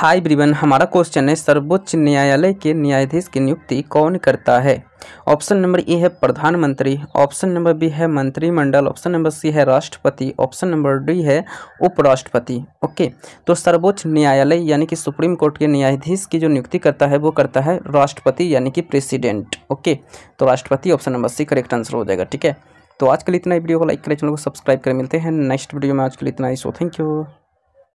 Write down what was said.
हाय ब्रिवन हमारा क्वेश्चन है सर्वोच्च न्यायालय के न्यायाधीश की नियुक्ति कौन करता है ऑप्शन नंबर ए है प्रधानमंत्री ऑप्शन नंबर बी है मंत्रिमंडल ऑप्शन नंबर सी है राष्ट्रपति ऑप्शन नंबर डी है उपराष्ट्रपति ओके तो सर्वोच्च न्यायालय यानी कि सुप्रीम कोर्ट के न्यायाधीश की जो नियुक्ति करता है वो करता है राष्ट्रपति यानी कि प्रेसिडेंट ओके तो राष्ट्रपति option number C correct answer हो जाएगा ठीक है तो आज के लिए इतना ही वीडियो को लाइक करें चैनल को सब्सक्राइब करें मिलते हैं नेक्स्ट वीडियो में आज के लिए इतना ही सो थैंक यू